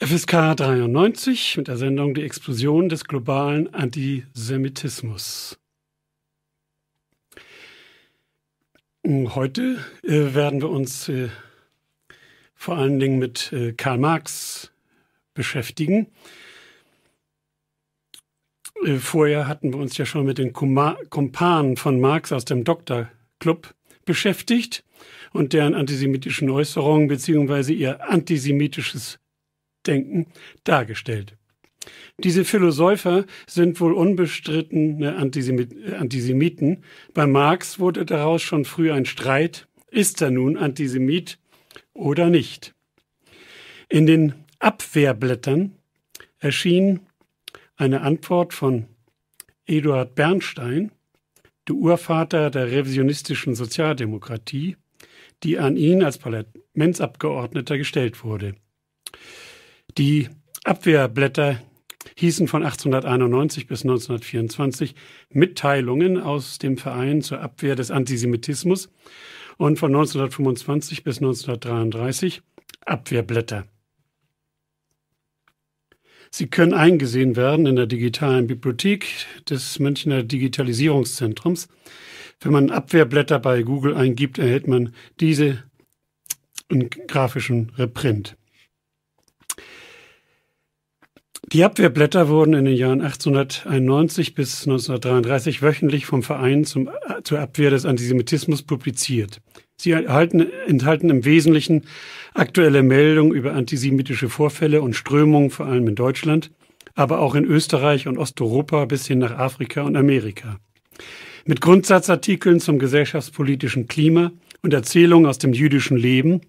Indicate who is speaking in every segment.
Speaker 1: FSK 93 mit der Sendung Die Explosion des globalen Antisemitismus. Heute äh, werden wir uns äh, vor allen Dingen mit äh, Karl Marx beschäftigen. Äh, vorher hatten wir uns ja schon mit den Kumpanen von Marx aus dem Doktorclub beschäftigt und deren antisemitischen Äußerungen beziehungsweise ihr antisemitisches Denken dargestellt. Diese Philosopher sind wohl unbestrittene äh, Antisemiten. Bei Marx wurde daraus schon früh ein Streit, ist er nun Antisemit oder nicht. In den Abwehrblättern erschien eine Antwort von Eduard Bernstein, der Urvater der revisionistischen Sozialdemokratie, die an ihn als Parlamentsabgeordneter gestellt wurde. Die Abwehrblätter hießen von 1891 bis 1924 Mitteilungen aus dem Verein zur Abwehr des Antisemitismus und von 1925 bis 1933 Abwehrblätter. Sie können eingesehen werden in der digitalen Bibliothek des Münchner Digitalisierungszentrums. Wenn man Abwehrblätter bei Google eingibt, erhält man diese in grafischen Reprint. Die Abwehrblätter wurden in den Jahren 1891 bis 1933 wöchentlich vom Verein zum, zur Abwehr des Antisemitismus publiziert. Sie enthalten, enthalten im Wesentlichen aktuelle Meldungen über antisemitische Vorfälle und Strömungen, vor allem in Deutschland, aber auch in Österreich und Osteuropa bis hin nach Afrika und Amerika. Mit Grundsatzartikeln zum gesellschaftspolitischen Klima, und Erzählungen aus dem jüdischen Leben,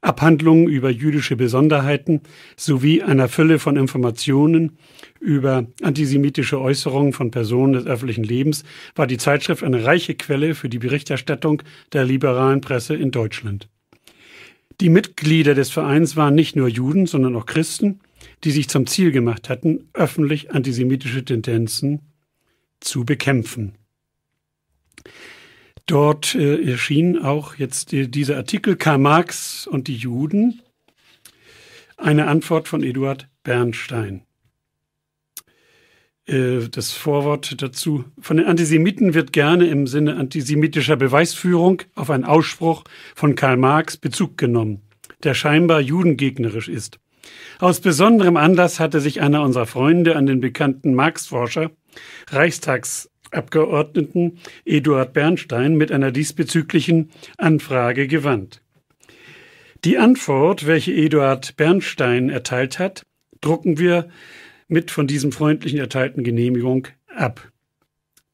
Speaker 1: Abhandlungen über jüdische Besonderheiten sowie einer Fülle von Informationen über antisemitische Äußerungen von Personen des öffentlichen Lebens war die Zeitschrift eine reiche Quelle für die Berichterstattung der liberalen Presse in Deutschland. Die Mitglieder des Vereins waren nicht nur Juden, sondern auch Christen, die sich zum Ziel gemacht hatten, öffentlich antisemitische Tendenzen zu bekämpfen. Dort äh, erschien auch jetzt äh, dieser Artikel Karl Marx und die Juden, eine Antwort von Eduard Bernstein. Äh, das Vorwort dazu. Von den Antisemiten wird gerne im Sinne antisemitischer Beweisführung auf einen Ausspruch von Karl Marx Bezug genommen, der scheinbar judengegnerisch ist. Aus besonderem Anlass hatte sich einer unserer Freunde an den bekannten Marx-Forscher, Reichstags Abgeordneten Eduard Bernstein mit einer diesbezüglichen Anfrage gewandt. Die Antwort, welche Eduard Bernstein erteilt hat, drucken wir mit von diesem freundlichen erteilten Genehmigung ab.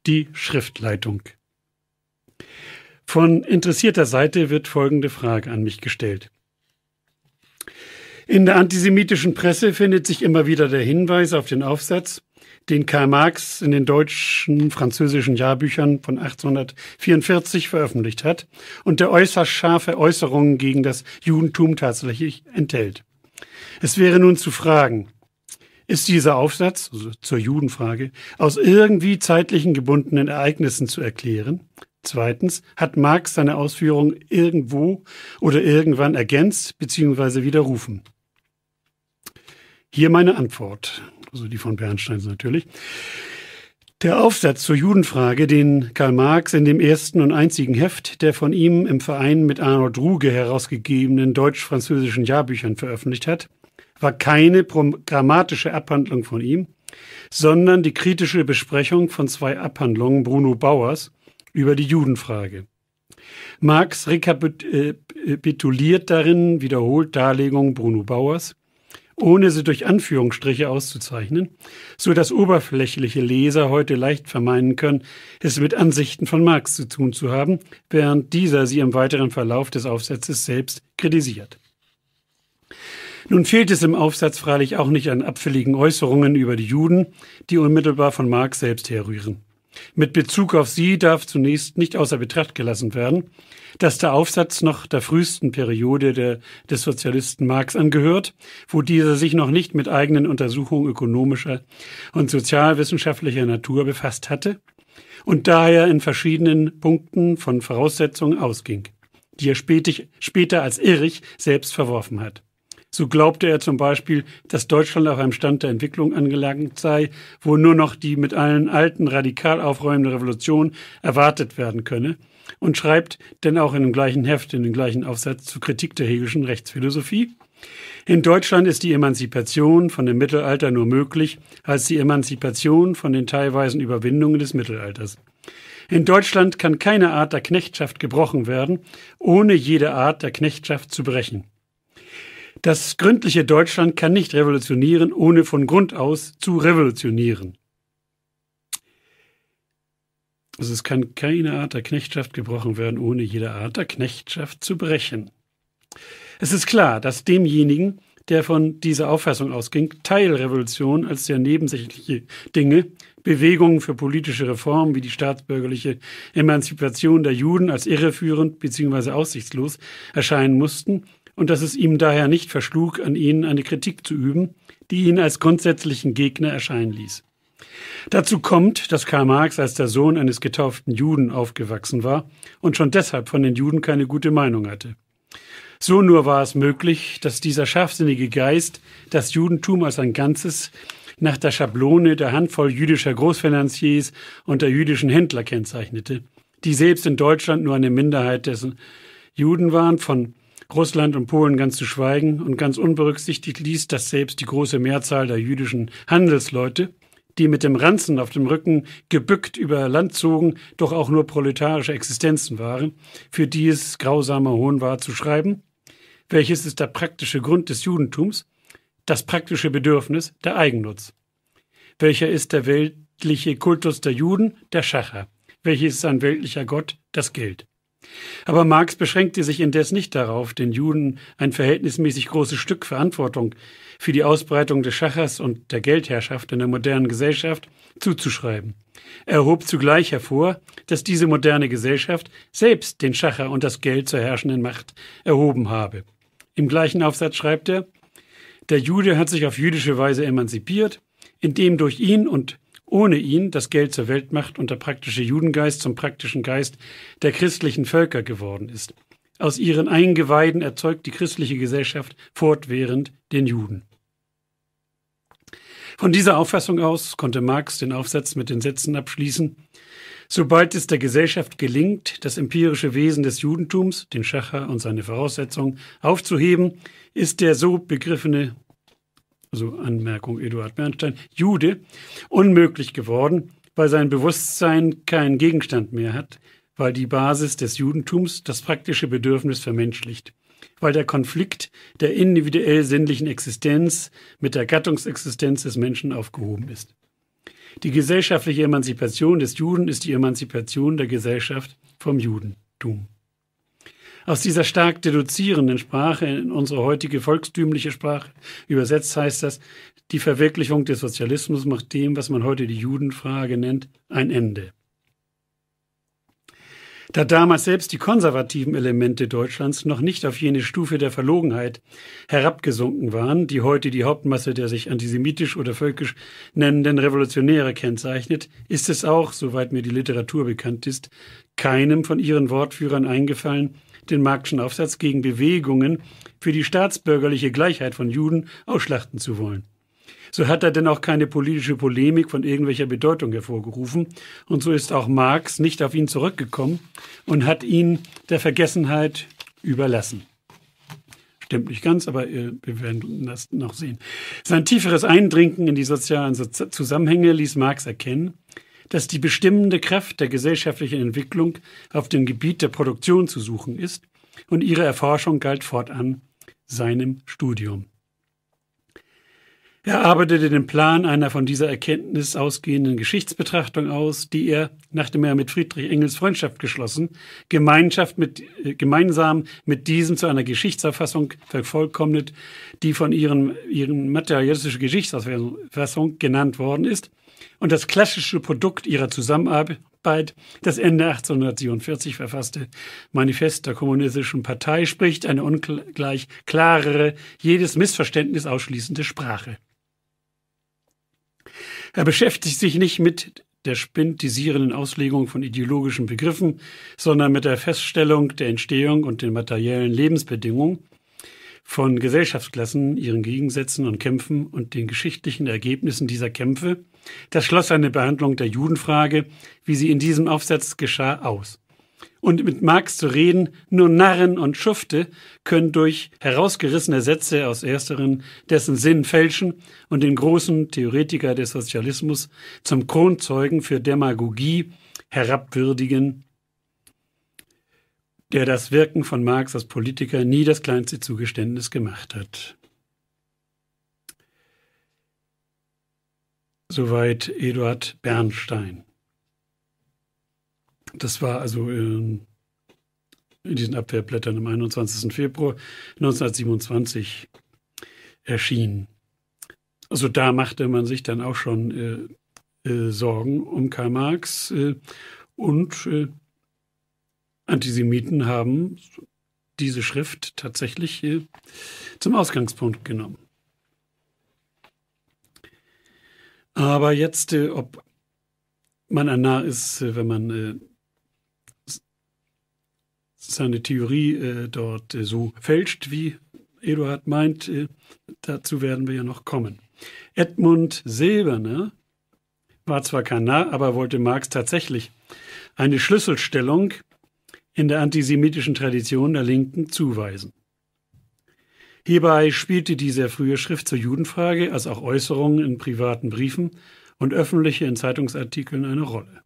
Speaker 1: Die Schriftleitung. Von interessierter Seite wird folgende Frage an mich gestellt. In der antisemitischen Presse findet sich immer wieder der Hinweis auf den Aufsatz den Karl Marx in den deutschen, französischen Jahrbüchern von 1844 veröffentlicht hat und der äußerst scharfe Äußerungen gegen das Judentum tatsächlich enthält. Es wäre nun zu fragen, ist dieser Aufsatz also zur Judenfrage aus irgendwie zeitlichen gebundenen Ereignissen zu erklären? Zweitens, hat Marx seine Ausführungen irgendwo oder irgendwann ergänzt bzw. widerrufen? Hier meine Antwort also die von Bernstein natürlich. Der Aufsatz zur Judenfrage, den Karl Marx in dem ersten und einzigen Heft der von ihm im Verein mit Arnold Ruge herausgegebenen deutsch-französischen Jahrbüchern veröffentlicht hat, war keine programmatische Abhandlung von ihm, sondern die kritische Besprechung von zwei Abhandlungen Bruno Bauers über die Judenfrage. Marx rekapituliert äh, äh, darin wiederholt Darlegungen Bruno Bauers, ohne sie durch Anführungsstriche auszuzeichnen, so dass oberflächliche Leser heute leicht vermeinen können, es mit Ansichten von Marx zu tun zu haben, während dieser sie im weiteren Verlauf des Aufsatzes selbst kritisiert. Nun fehlt es im Aufsatz freilich auch nicht an abfälligen Äußerungen über die Juden, die unmittelbar von Marx selbst herrühren. Mit Bezug auf sie darf zunächst nicht außer Betracht gelassen werden, dass der Aufsatz noch der frühesten Periode der, des Sozialisten Marx angehört, wo dieser sich noch nicht mit eigenen Untersuchungen ökonomischer und sozialwissenschaftlicher Natur befasst hatte und daher in verschiedenen Punkten von Voraussetzungen ausging, die er spätig, später als irrig selbst verworfen hat. So glaubte er zum Beispiel, dass Deutschland auf einem Stand der Entwicklung angelangt sei, wo nur noch die mit allen alten radikal aufräumende Revolution erwartet werden könne und schreibt denn auch in dem gleichen Heft, in dem gleichen Aufsatz zur Kritik der hegelischen Rechtsphilosophie. In Deutschland ist die Emanzipation von dem Mittelalter nur möglich als die Emanzipation von den teilweisen Überwindungen des Mittelalters. In Deutschland kann keine Art der Knechtschaft gebrochen werden, ohne jede Art der Knechtschaft zu brechen. Das gründliche Deutschland kann nicht revolutionieren, ohne von Grund aus zu revolutionieren. Also es kann keine Art der Knechtschaft gebrochen werden, ohne jede Art der Knechtschaft zu brechen. Es ist klar, dass demjenigen, der von dieser Auffassung ausging, Teilrevolution als sehr nebensächliche Dinge, Bewegungen für politische Reformen wie die staatsbürgerliche Emanzipation der Juden als irreführend bzw. aussichtslos erscheinen mussten, und dass es ihm daher nicht verschlug, an ihnen eine Kritik zu üben, die ihn als grundsätzlichen Gegner erscheinen ließ. Dazu kommt, dass Karl Marx als der Sohn eines getauften Juden aufgewachsen war und schon deshalb von den Juden keine gute Meinung hatte. So nur war es möglich, dass dieser scharfsinnige Geist das Judentum als ein Ganzes nach der Schablone der Handvoll jüdischer Großfinanziers und der jüdischen Händler kennzeichnete, die selbst in Deutschland nur eine Minderheit dessen Juden waren, von Russland und Polen ganz zu schweigen und ganz unberücksichtigt ließ, dass selbst die große Mehrzahl der jüdischen Handelsleute, die mit dem Ranzen auf dem Rücken gebückt über Land zogen, doch auch nur proletarische Existenzen waren, für die es grausamer Hohn war zu schreiben, welches ist der praktische Grund des Judentums, das praktische Bedürfnis, der Eigennutz. Welcher ist der weltliche Kultus der Juden, der Schacher? Welches ist ein weltlicher Gott, das Geld? Aber Marx beschränkte sich indes nicht darauf, den Juden ein verhältnismäßig großes Stück Verantwortung für die Ausbreitung des Schachers und der Geldherrschaft in der modernen Gesellschaft zuzuschreiben. Er hob zugleich hervor, dass diese moderne Gesellschaft selbst den Schacher und das Geld zur herrschenden Macht erhoben habe. Im gleichen Aufsatz schreibt er, der Jude hat sich auf jüdische Weise emanzipiert, indem durch ihn und ohne ihn das Geld zur Weltmacht und der praktische Judengeist zum praktischen Geist der christlichen Völker geworden ist. Aus ihren Eingeweiden erzeugt die christliche Gesellschaft fortwährend den Juden. Von dieser Auffassung aus konnte Marx den Aufsatz mit den Sätzen abschließen, Sobald es der Gesellschaft gelingt, das empirische Wesen des Judentums, den Schacher und seine Voraussetzungen, aufzuheben, ist der so begriffene also Anmerkung Eduard Bernstein, Jude, unmöglich geworden, weil sein Bewusstsein keinen Gegenstand mehr hat, weil die Basis des Judentums das praktische Bedürfnis vermenschlicht, weil der Konflikt der individuell sinnlichen Existenz mit der Gattungsexistenz des Menschen aufgehoben ist. Die gesellschaftliche Emanzipation des Juden ist die Emanzipation der Gesellschaft vom Judentum. Aus dieser stark deduzierenden Sprache in unsere heutige volkstümliche Sprache übersetzt heißt das, die Verwirklichung des Sozialismus macht dem, was man heute die Judenfrage nennt, ein Ende. Da damals selbst die konservativen Elemente Deutschlands noch nicht auf jene Stufe der Verlogenheit herabgesunken waren, die heute die Hauptmasse der sich antisemitisch oder völkisch nennenden Revolutionäre kennzeichnet, ist es auch, soweit mir die Literatur bekannt ist, keinem von ihren Wortführern eingefallen, den Marxischen Aufsatz gegen Bewegungen für die staatsbürgerliche Gleichheit von Juden ausschlachten zu wollen. So hat er denn auch keine politische Polemik von irgendwelcher Bedeutung hervorgerufen, und so ist auch Marx nicht auf ihn zurückgekommen und hat ihn der Vergessenheit überlassen. Stimmt nicht ganz, aber äh, wir werden das noch sehen. Sein tieferes Eindrinken in die sozialen Zusammenhänge ließ Marx erkennen, dass die bestimmende Kraft der gesellschaftlichen Entwicklung auf dem Gebiet der Produktion zu suchen ist und ihre Erforschung galt fortan seinem Studium. Er arbeitete den Plan einer von dieser Erkenntnis ausgehenden Geschichtsbetrachtung aus, die er, nachdem er mit Friedrich Engels Freundschaft geschlossen, Gemeinschaft mit, äh, gemeinsam mit diesem zu einer Geschichtserfassung vervollkommnet, die von ihrem, ihren materialistischen Geschichtserfassung genannt worden ist und das klassische Produkt ihrer Zusammenarbeit, das Ende 1847 verfasste Manifest der Kommunistischen Partei, spricht eine ungleich klarere, jedes Missverständnis ausschließende Sprache. Er beschäftigt sich nicht mit der spintisierenden Auslegung von ideologischen Begriffen, sondern mit der Feststellung der Entstehung und den materiellen Lebensbedingungen von Gesellschaftsklassen, ihren Gegensätzen und Kämpfen und den geschichtlichen Ergebnissen dieser Kämpfe. Das schloss seine Behandlung der Judenfrage, wie sie in diesem Aufsatz geschah, aus. Und mit Marx zu reden, nur Narren und Schufte können durch herausgerissene Sätze aus ersteren dessen Sinn fälschen und den großen Theoretiker des Sozialismus zum Kronzeugen für Demagogie herabwürdigen der das Wirken von Marx als Politiker nie das kleinste Zugeständnis gemacht hat. Soweit Eduard Bernstein. Das war also in, ähm, in diesen Abwehrblättern am 21. Februar 1927 erschienen. Also da machte man sich dann auch schon äh, äh, Sorgen um Karl Marx äh, und äh, Antisemiten haben diese Schrift tatsächlich äh, zum Ausgangspunkt genommen. Aber jetzt, äh, ob man ein Narr ist, äh, wenn man seine Theorie dort so fälscht, wie Eduard meint, dazu werden wir ja noch kommen. Edmund Silberner war zwar kein Narr, aber wollte Marx tatsächlich eine Schlüsselstellung in der antisemitischen Tradition der Linken zuweisen. Hierbei spielte die sehr frühe Schrift zur Judenfrage als auch Äußerungen in privaten Briefen und öffentliche in Zeitungsartikeln eine Rolle.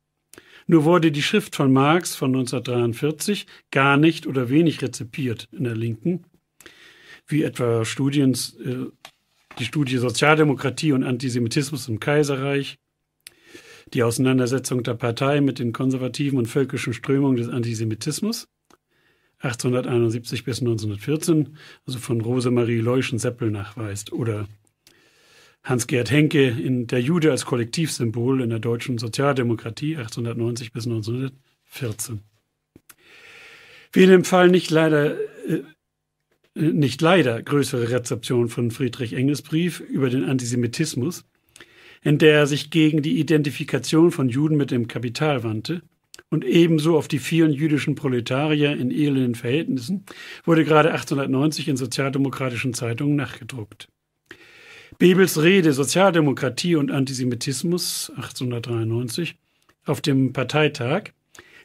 Speaker 1: Nur wurde die Schrift von Marx von 1943 gar nicht oder wenig rezipiert in der Linken, wie etwa Studien, äh, die Studie Sozialdemokratie und Antisemitismus im Kaiserreich die Auseinandersetzung der Partei mit den konservativen und völkischen Strömungen des Antisemitismus 1871 bis 1914, also von Rosemarie Leuschen-Seppel nachweist, oder Hans-Gerd Henke in Der Jude als Kollektivsymbol in der deutschen Sozialdemokratie 1890 bis 1914. Wie in dem Fall nicht leider, äh, nicht leider größere Rezeption von Friedrich Engels Brief über den Antisemitismus, in der er sich gegen die Identifikation von Juden mit dem Kapital wandte, und ebenso auf die vielen jüdischen Proletarier in elenden Verhältnissen, wurde gerade 1890 in sozialdemokratischen Zeitungen nachgedruckt. Bebels Rede Sozialdemokratie und Antisemitismus 1893 auf dem Parteitag,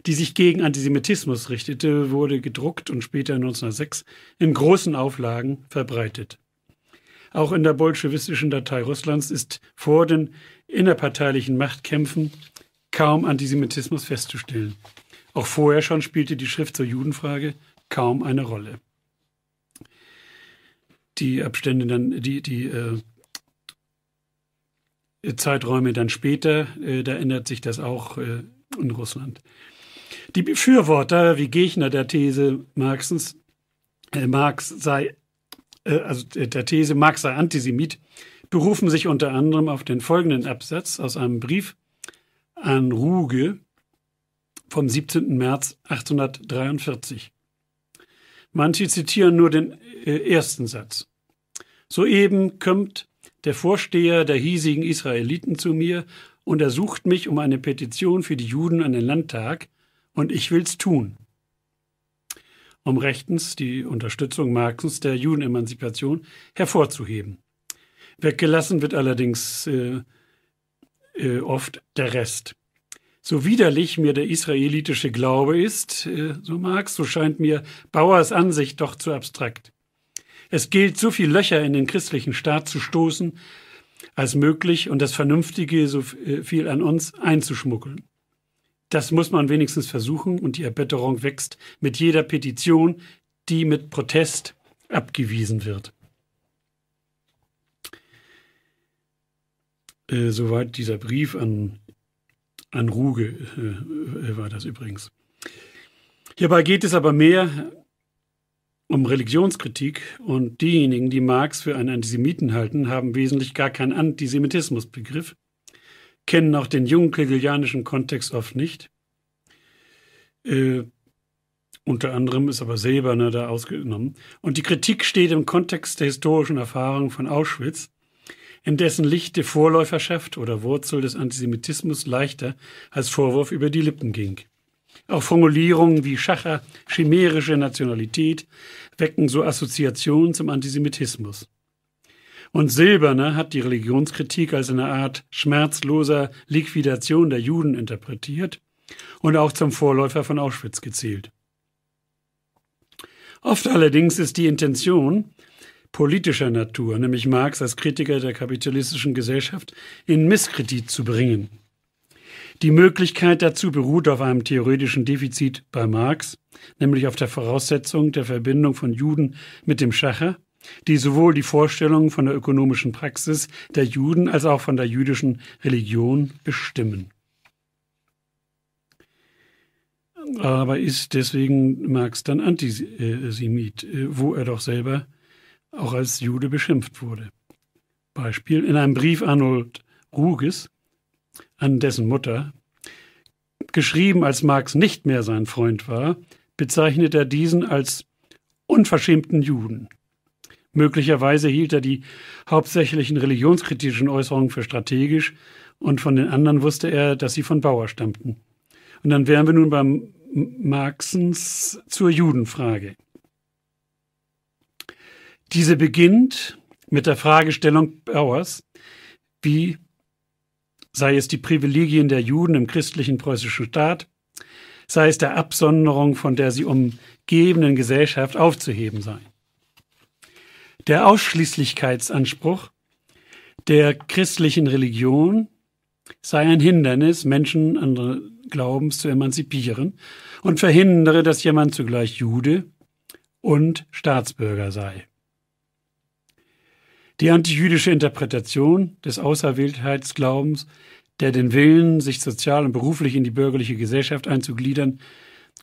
Speaker 1: die sich gegen Antisemitismus richtete, wurde gedruckt und später 1906 in großen Auflagen verbreitet. Auch in der bolschewistischen Datei Russlands ist vor den innerparteilichen Machtkämpfen kaum Antisemitismus festzustellen. Auch vorher schon spielte die Schrift zur Judenfrage kaum eine Rolle. Die Abstände dann, die, die äh, Zeiträume dann später, äh, da ändert sich das auch äh, in Russland. Die Befürworter wie Gegner der These Marxens, äh, Marx sei äh, also der These, Marx sei Antisemit, berufen sich unter anderem auf den folgenden Absatz aus einem Brief an Ruge vom 17. März 1843. Manche zitieren nur den äh, ersten Satz. Soeben kommt der Vorsteher der hiesigen Israeliten zu mir und ersucht mich um eine Petition für die Juden an den Landtag, und ich will's tun um rechtens die Unterstützung Marxens der Judenemanzipation hervorzuheben. Weggelassen wird allerdings äh, äh, oft der Rest. So widerlich mir der israelitische Glaube ist, äh, so Marx, so scheint mir Bauers Ansicht doch zu abstrakt. Es gilt, so viel Löcher in den christlichen Staat zu stoßen, als möglich und das Vernünftige so äh, viel an uns einzuschmuggeln. Das muss man wenigstens versuchen und die Erbitterung wächst mit jeder Petition, die mit Protest abgewiesen wird. Äh, soweit dieser Brief an, an Ruge äh, äh war das übrigens. Hierbei geht es aber mehr um Religionskritik und diejenigen, die Marx für einen Antisemiten halten, haben wesentlich gar keinen Antisemitismusbegriff kennen auch den jungen kegelianischen Kontext oft nicht. Äh, unter anderem ist aber Silberner da ausgenommen. Und die Kritik steht im Kontext der historischen Erfahrung von Auschwitz, in dessen lichte Vorläuferschaft oder Wurzel des Antisemitismus leichter als Vorwurf über die Lippen ging. Auch Formulierungen wie Schacher, chimärische Nationalität wecken so Assoziationen zum Antisemitismus. Und Silberne hat die Religionskritik als eine Art schmerzloser Liquidation der Juden interpretiert und auch zum Vorläufer von Auschwitz gezählt. Oft allerdings ist die Intention politischer Natur, nämlich Marx als Kritiker der kapitalistischen Gesellschaft, in Misskredit zu bringen. Die Möglichkeit dazu beruht auf einem theoretischen Defizit bei Marx, nämlich auf der Voraussetzung der Verbindung von Juden mit dem Schacher die sowohl die Vorstellungen von der ökonomischen Praxis der Juden als auch von der jüdischen Religion bestimmen. Aber ist deswegen Marx dann Antisemit, äh, wo er doch selber auch als Jude beschimpft wurde. Beispiel in einem Brief Arnold Ruges an dessen Mutter, geschrieben als Marx nicht mehr sein Freund war, bezeichnet er diesen als unverschämten Juden Möglicherweise hielt er die hauptsächlichen religionskritischen Äußerungen für strategisch und von den anderen wusste er, dass sie von Bauer stammten. Und dann wären wir nun beim Marxens zur Judenfrage. Diese beginnt mit der Fragestellung Bauers, wie sei es die Privilegien der Juden im christlichen preußischen Staat, sei es der Absonderung von der sie umgebenden Gesellschaft aufzuheben seien der Ausschließlichkeitsanspruch der christlichen Religion sei ein Hindernis, Menschen anderen Glaubens zu emanzipieren und verhindere, dass jemand zugleich Jude und Staatsbürger sei. Die antijüdische Interpretation des Auserwähltheitsglaubens, der den Willen, sich sozial und beruflich in die bürgerliche Gesellschaft einzugliedern,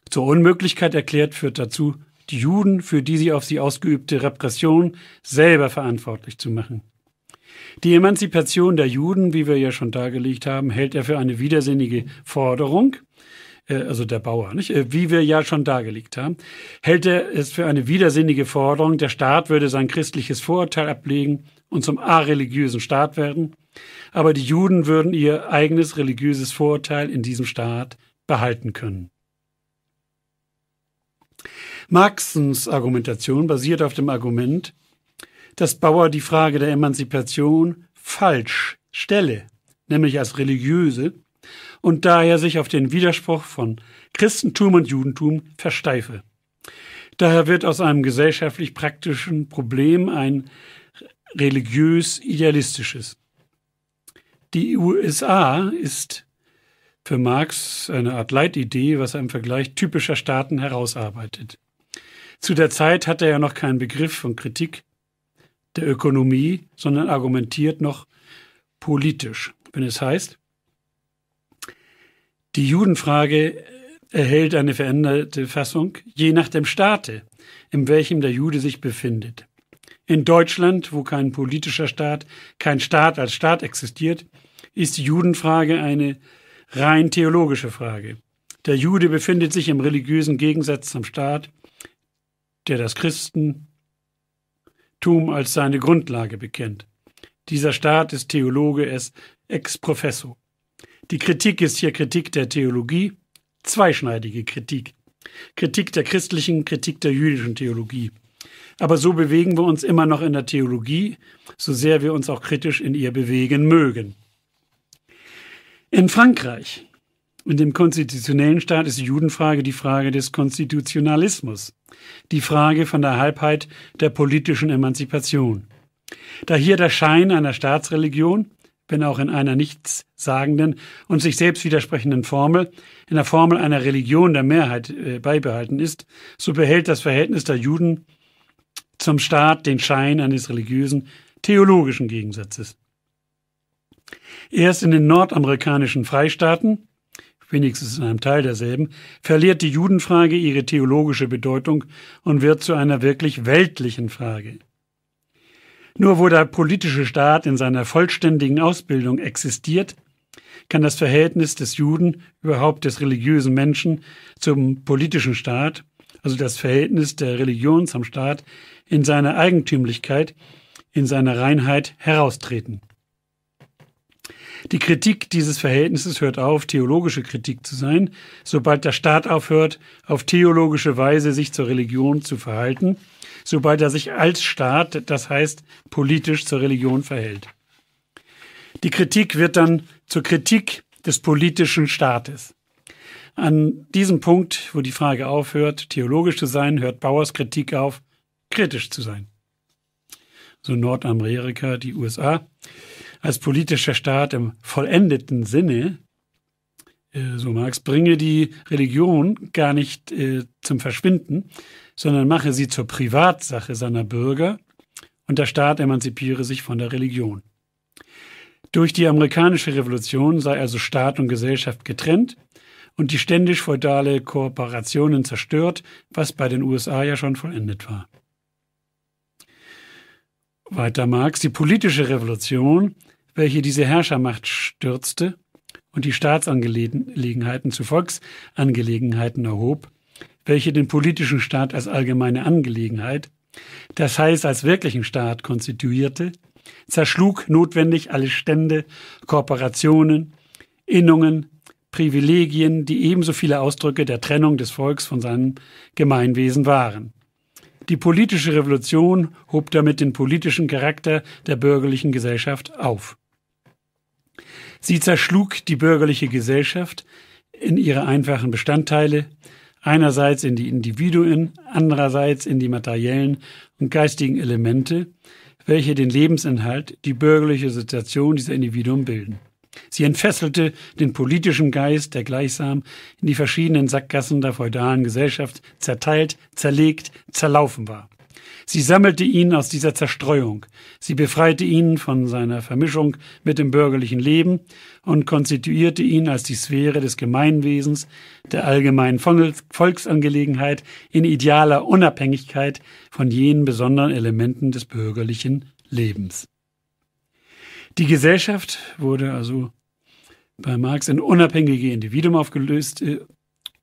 Speaker 1: zur Unmöglichkeit erklärt, führt dazu, die Juden für die sie auf sie ausgeübte Repression selber verantwortlich zu machen. Die Emanzipation der Juden, wie wir ja schon dargelegt haben, hält er für eine widersinnige Forderung, äh, also der Bauer, nicht? Äh, wie wir ja schon dargelegt haben, hält er es für eine widersinnige Forderung, der Staat würde sein christliches Vorurteil ablegen und zum areligiösen Staat werden, aber die Juden würden ihr eigenes religiöses Vorurteil in diesem Staat behalten können. Marxens Argumentation basiert auf dem Argument, dass Bauer die Frage der Emanzipation falsch stelle, nämlich als religiöse, und daher sich auf den Widerspruch von Christentum und Judentum versteife. Daher wird aus einem gesellschaftlich praktischen Problem ein religiös-idealistisches. Die USA ist für Marx eine Art Leitidee, was er im Vergleich typischer Staaten herausarbeitet. Zu der Zeit hat er ja noch keinen Begriff von Kritik der Ökonomie, sondern argumentiert noch politisch, wenn es heißt, die Judenfrage äh, erhält eine veränderte Fassung, je nach dem Staate, in welchem der Jude sich befindet. In Deutschland, wo kein politischer Staat, kein Staat als Staat existiert, ist die Judenfrage eine rein theologische Frage. Der Jude befindet sich im religiösen Gegensatz zum Staat der das Christentum als seine Grundlage bekennt. Dieser Staat ist Theologe es ex professo. Die Kritik ist hier Kritik der Theologie, zweischneidige Kritik. Kritik der christlichen, Kritik der jüdischen Theologie. Aber so bewegen wir uns immer noch in der Theologie, so sehr wir uns auch kritisch in ihr bewegen mögen. In Frankreich in dem konstitutionellen Staat ist die Judenfrage die Frage des Konstitutionalismus, die Frage von der Halbheit der politischen Emanzipation. Da hier der Schein einer Staatsreligion, wenn auch in einer nichtssagenden und sich selbst widersprechenden Formel, in der Formel einer Religion der Mehrheit äh, beibehalten ist, so behält das Verhältnis der Juden zum Staat den Schein eines religiösen, theologischen Gegensatzes. Erst in den nordamerikanischen Freistaaten, wenigstens in einem Teil derselben, verliert die Judenfrage ihre theologische Bedeutung und wird zu einer wirklich weltlichen Frage. Nur wo der politische Staat in seiner vollständigen Ausbildung existiert, kann das Verhältnis des Juden, überhaupt des religiösen Menschen zum politischen Staat, also das Verhältnis der Religion zum Staat, in seiner Eigentümlichkeit, in seiner Reinheit heraustreten. Die Kritik dieses Verhältnisses hört auf, theologische Kritik zu sein, sobald der Staat aufhört, auf theologische Weise sich zur Religion zu verhalten, sobald er sich als Staat, das heißt politisch zur Religion verhält. Die Kritik wird dann zur Kritik des politischen Staates. An diesem Punkt, wo die Frage aufhört, theologisch zu sein, hört Bauers Kritik auf, kritisch zu sein. So Nordamerika, die USA als politischer Staat im vollendeten Sinne, äh, so Marx, bringe die Religion gar nicht äh, zum Verschwinden, sondern mache sie zur Privatsache seiner Bürger und der Staat emanzipiere sich von der Religion. Durch die amerikanische Revolution sei also Staat und Gesellschaft getrennt und die ständisch-feudale Kooperationen zerstört, was bei den USA ja schon vollendet war. Weiter Marx, die politische Revolution welche diese Herrschermacht stürzte und die Staatsangelegenheiten zu Volksangelegenheiten erhob, welche den politischen Staat als allgemeine Angelegenheit, das heißt als wirklichen Staat konstituierte, zerschlug notwendig alle Stände, Kooperationen, Innungen, Privilegien, die ebenso viele Ausdrücke der Trennung des Volks von seinem Gemeinwesen waren. Die politische Revolution hob damit den politischen Charakter der bürgerlichen Gesellschaft auf. Sie zerschlug die bürgerliche Gesellschaft in ihre einfachen Bestandteile, einerseits in die Individuen, andererseits in die materiellen und geistigen Elemente, welche den Lebensinhalt, die bürgerliche Situation dieser Individuen bilden. Sie entfesselte den politischen Geist, der gleichsam in die verschiedenen Sackgassen der feudalen Gesellschaft zerteilt, zerlegt, zerlaufen war. Sie sammelte ihn aus dieser Zerstreuung. Sie befreite ihn von seiner Vermischung mit dem bürgerlichen Leben und konstituierte ihn als die Sphäre des Gemeinwesens, der allgemeinen Volksangelegenheit in idealer Unabhängigkeit von jenen besonderen Elementen des bürgerlichen Lebens. Die Gesellschaft wurde also bei Marx in unabhängige Individuen aufgelöst äh,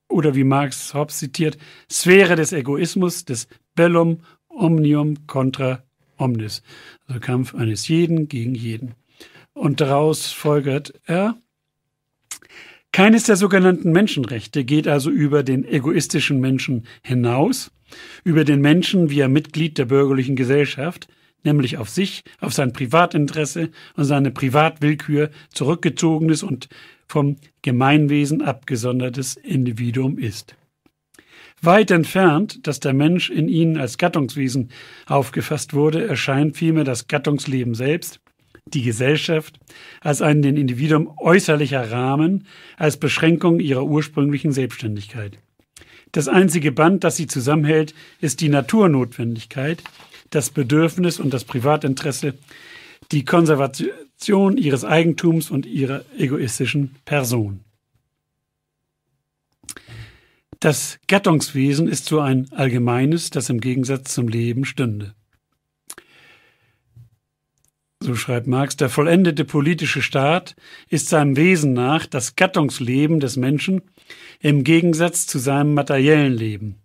Speaker 1: oder wie Marx Hobbes zitiert, Sphäre des Egoismus, des Bellum Omnium contra omnis, also Kampf eines jeden gegen jeden. Und daraus folgert er, keines der sogenannten Menschenrechte geht also über den egoistischen Menschen hinaus, über den Menschen, wie er Mitglied der bürgerlichen Gesellschaft, nämlich auf sich, auf sein Privatinteresse und seine Privatwillkür zurückgezogenes und vom Gemeinwesen abgesondertes Individuum ist weit entfernt, dass der Mensch in ihnen als Gattungswesen aufgefasst wurde, erscheint vielmehr das Gattungsleben selbst, die Gesellschaft, als einen den Individuum äußerlicher Rahmen, als Beschränkung ihrer ursprünglichen Selbstständigkeit. Das einzige Band, das sie zusammenhält, ist die Naturnotwendigkeit, das Bedürfnis und das Privatinteresse, die Konservation ihres Eigentums und ihrer egoistischen Person. Das Gattungswesen ist so ein allgemeines, das im Gegensatz zum Leben stünde. So schreibt Marx, der vollendete politische Staat ist seinem Wesen nach das Gattungsleben des Menschen im Gegensatz zu seinem materiellen Leben.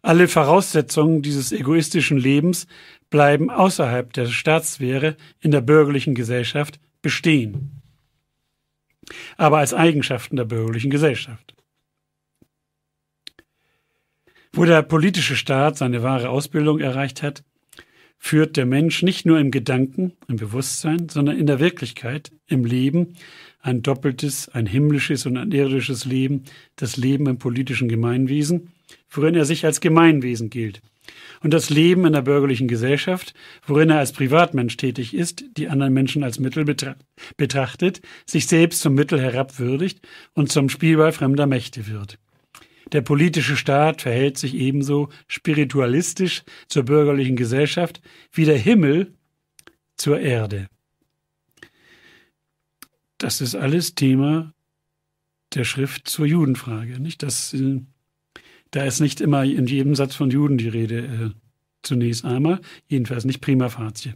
Speaker 1: Alle Voraussetzungen dieses egoistischen Lebens bleiben außerhalb der Staatssphäre in der bürgerlichen Gesellschaft bestehen, aber als Eigenschaften der bürgerlichen Gesellschaft. Wo der politische Staat seine wahre Ausbildung erreicht hat, führt der Mensch nicht nur im Gedanken, im Bewusstsein, sondern in der Wirklichkeit, im Leben, ein doppeltes, ein himmlisches und ein irdisches Leben, das Leben im politischen Gemeinwesen, worin er sich als Gemeinwesen gilt, und das Leben in der bürgerlichen Gesellschaft, worin er als Privatmensch tätig ist, die anderen Menschen als Mittel betra betrachtet, sich selbst zum Mittel herabwürdigt und zum Spielball fremder Mächte wird. Der politische Staat verhält sich ebenso spiritualistisch zur bürgerlichen Gesellschaft wie der Himmel zur Erde. Das ist alles Thema der Schrift zur Judenfrage. Nicht? Das, äh, da ist nicht immer in jedem Satz von Juden die Rede äh, zunächst einmal, jedenfalls nicht prima facie.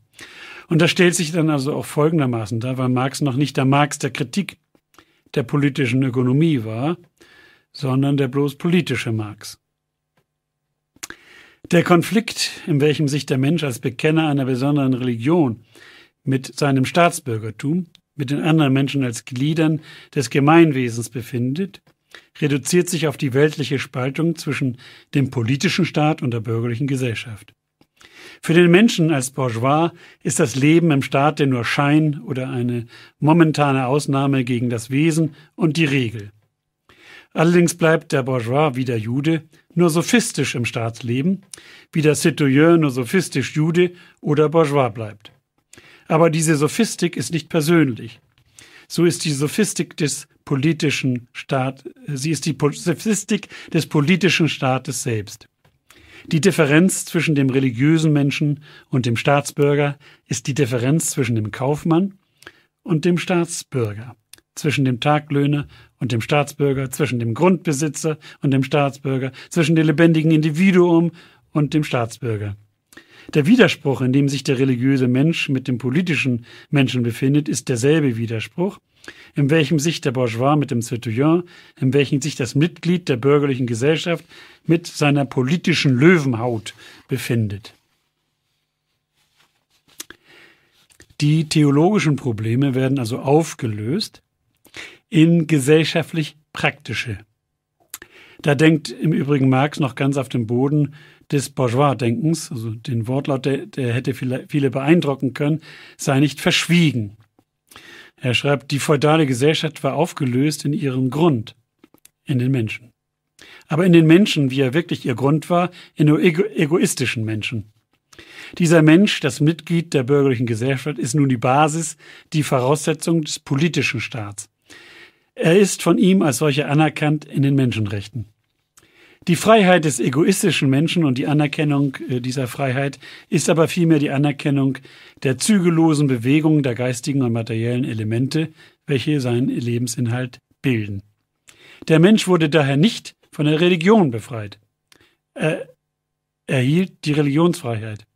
Speaker 1: Und das stellt sich dann also auch folgendermaßen dar, weil Marx noch nicht der Marx der Kritik der politischen Ökonomie war, sondern der bloß politische Marx. Der Konflikt, in welchem sich der Mensch als Bekenner einer besonderen Religion mit seinem Staatsbürgertum, mit den anderen Menschen als Gliedern des Gemeinwesens befindet, reduziert sich auf die weltliche Spaltung zwischen dem politischen Staat und der bürgerlichen Gesellschaft. Für den Menschen als Bourgeois ist das Leben im Staate nur Schein oder eine momentane Ausnahme gegen das Wesen und die Regel. Allerdings bleibt der Bourgeois wie der Jude nur sophistisch im Staatsleben, wie der Citoyen nur sophistisch Jude oder Bourgeois bleibt. Aber diese Sophistik ist nicht persönlich. So ist die Sophistik des politischen Staat, sie ist die Sophistik des politischen Staates selbst. Die Differenz zwischen dem religiösen Menschen und dem Staatsbürger ist die Differenz zwischen dem Kaufmann und dem Staatsbürger zwischen dem Taglöhner und dem Staatsbürger, zwischen dem Grundbesitzer und dem Staatsbürger, zwischen dem lebendigen Individuum und dem Staatsbürger. Der Widerspruch, in dem sich der religiöse Mensch mit dem politischen Menschen befindet, ist derselbe Widerspruch, in welchem sich der Bourgeois mit dem Citoyen, in welchem sich das Mitglied der bürgerlichen Gesellschaft mit seiner politischen Löwenhaut befindet. Die theologischen Probleme werden also aufgelöst in gesellschaftlich praktische. Da denkt im Übrigen Marx noch ganz auf dem Boden des Bourgeois-Denkens, also den Wortlaut, der, der hätte viele, viele beeindrucken können, sei nicht verschwiegen. Er schreibt, die feudale Gesellschaft war aufgelöst in ihrem Grund, in den Menschen. Aber in den Menschen, wie er wirklich ihr Grund war, in nur ego egoistischen Menschen. Dieser Mensch, das Mitglied der bürgerlichen Gesellschaft, ist nun die Basis, die Voraussetzung des politischen Staats. Er ist von ihm als solcher anerkannt in den Menschenrechten. Die Freiheit des egoistischen Menschen und die Anerkennung äh, dieser Freiheit ist aber vielmehr die Anerkennung der zügellosen Bewegung der geistigen und materiellen Elemente, welche seinen Lebensinhalt bilden. Der Mensch wurde daher nicht von der Religion befreit. Er erhielt die Religionsfreiheit.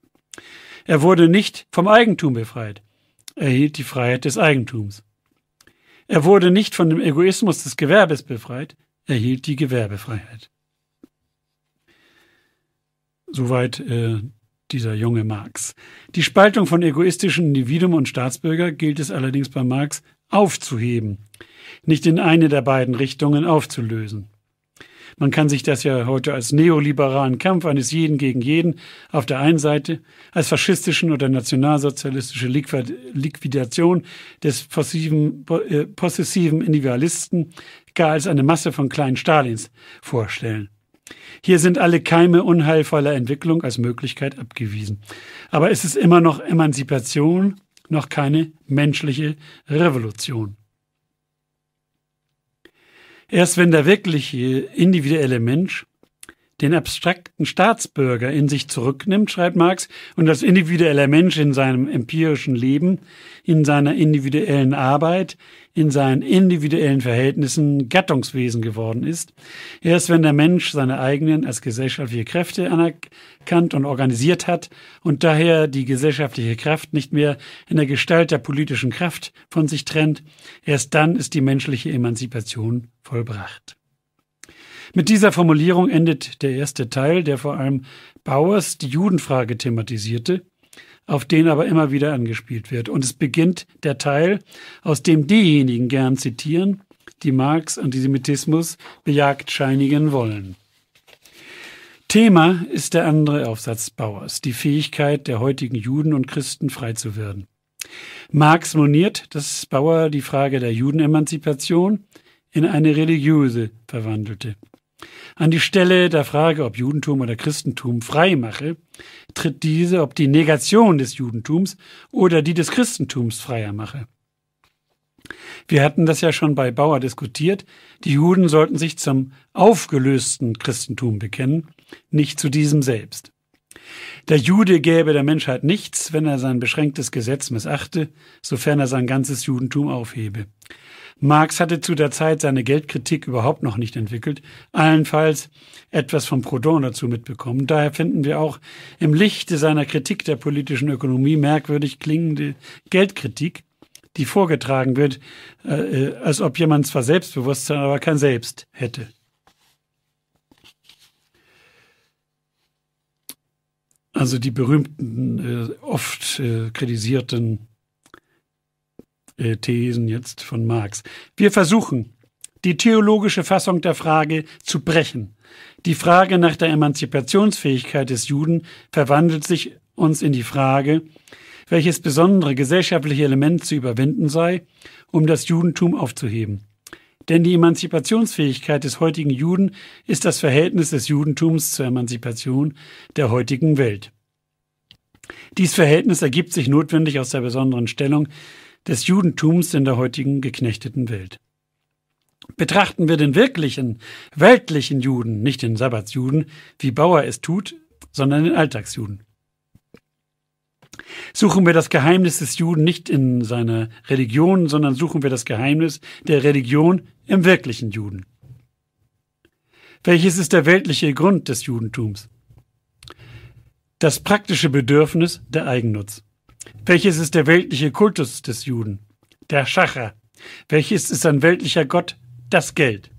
Speaker 1: Er wurde nicht vom Eigentum befreit. Er erhielt die Freiheit des Eigentums. Er wurde nicht von dem Egoismus des Gewerbes befreit, er hielt die Gewerbefreiheit. Soweit äh, dieser junge Marx. Die Spaltung von egoistischen Individuum und Staatsbürger gilt es allerdings bei Marx aufzuheben, nicht in eine der beiden Richtungen aufzulösen. Man kann sich das ja heute als neoliberalen Kampf eines jeden gegen jeden auf der einen Seite, als faschistischen oder nationalsozialistische Liquidation des possessiven, äh, possessiven Individualisten gar als eine Masse von kleinen Stalins vorstellen. Hier sind alle Keime unheilvoller Entwicklung als Möglichkeit abgewiesen. Aber es ist immer noch Emanzipation, noch keine menschliche Revolution. Erst wenn der wirkliche individuelle Mensch den abstrakten Staatsbürger in sich zurücknimmt, schreibt Marx, und das individuelle Mensch in seinem empirischen Leben, in seiner individuellen Arbeit, in seinen individuellen Verhältnissen Gattungswesen geworden ist. Erst wenn der Mensch seine eigenen als gesellschaftliche Kräfte anerkannt und organisiert hat und daher die gesellschaftliche Kraft nicht mehr in der Gestalt der politischen Kraft von sich trennt, erst dann ist die menschliche Emanzipation vollbracht. Mit dieser Formulierung endet der erste Teil, der vor allem Bauers die Judenfrage thematisierte auf den aber immer wieder angespielt wird. Und es beginnt der Teil, aus dem diejenigen gern zitieren, die Marx Antisemitismus bejagt scheinigen wollen. Thema ist der andere Aufsatz Bauers, die Fähigkeit der heutigen Juden und Christen frei zu werden. Marx moniert, dass Bauer die Frage der Judenemanzipation in eine religiöse verwandelte. An die Stelle der Frage, ob Judentum oder Christentum frei mache, tritt diese, ob die Negation des Judentums oder die des Christentums freier mache. Wir hatten das ja schon bei Bauer diskutiert. Die Juden sollten sich zum aufgelösten Christentum bekennen, nicht zu diesem selbst. Der Jude gäbe der Menschheit nichts, wenn er sein beschränktes Gesetz missachte, sofern er sein ganzes Judentum aufhebe. Marx hatte zu der Zeit seine Geldkritik überhaupt noch nicht entwickelt, allenfalls etwas von Proudhon dazu mitbekommen. Daher finden wir auch im Lichte seiner Kritik der politischen Ökonomie merkwürdig klingende Geldkritik, die vorgetragen wird, äh, äh als ob jemand zwar Selbstbewusstsein, aber kein Selbst hätte. Also die berühmten, äh, oft äh, kritisierten äh, Thesen jetzt von Marx. Wir versuchen, die theologische Fassung der Frage zu brechen. Die Frage nach der Emanzipationsfähigkeit des Juden verwandelt sich uns in die Frage, welches besondere gesellschaftliche Element zu überwinden sei, um das Judentum aufzuheben. Denn die Emanzipationsfähigkeit des heutigen Juden ist das Verhältnis des Judentums zur Emanzipation der heutigen Welt. Dies Verhältnis ergibt sich notwendig aus der besonderen Stellung, des Judentums in der heutigen geknechteten Welt. Betrachten wir den wirklichen, weltlichen Juden, nicht den Sabbatsjuden, wie Bauer es tut, sondern den Alltagsjuden. Suchen wir das Geheimnis des Juden nicht in seiner Religion, sondern suchen wir das Geheimnis der Religion im wirklichen Juden. Welches ist der weltliche Grund des Judentums? Das praktische Bedürfnis der Eigennutz. Welches ist der weltliche Kultus des Juden? Der Schacher. Welches ist ein weltlicher Gott? Das Geld.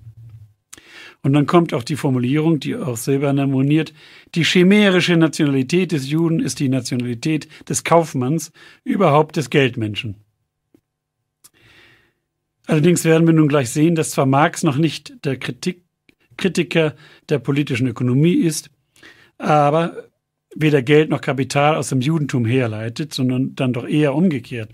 Speaker 1: Und dann kommt auch die Formulierung, die auch selber moniert, die chimärische Nationalität des Juden ist die Nationalität des Kaufmanns, überhaupt des Geldmenschen. Allerdings werden wir nun gleich sehen, dass zwar Marx noch nicht der Kritik, Kritiker der politischen Ökonomie ist, aber weder Geld noch Kapital aus dem Judentum herleitet, sondern dann doch eher umgekehrt.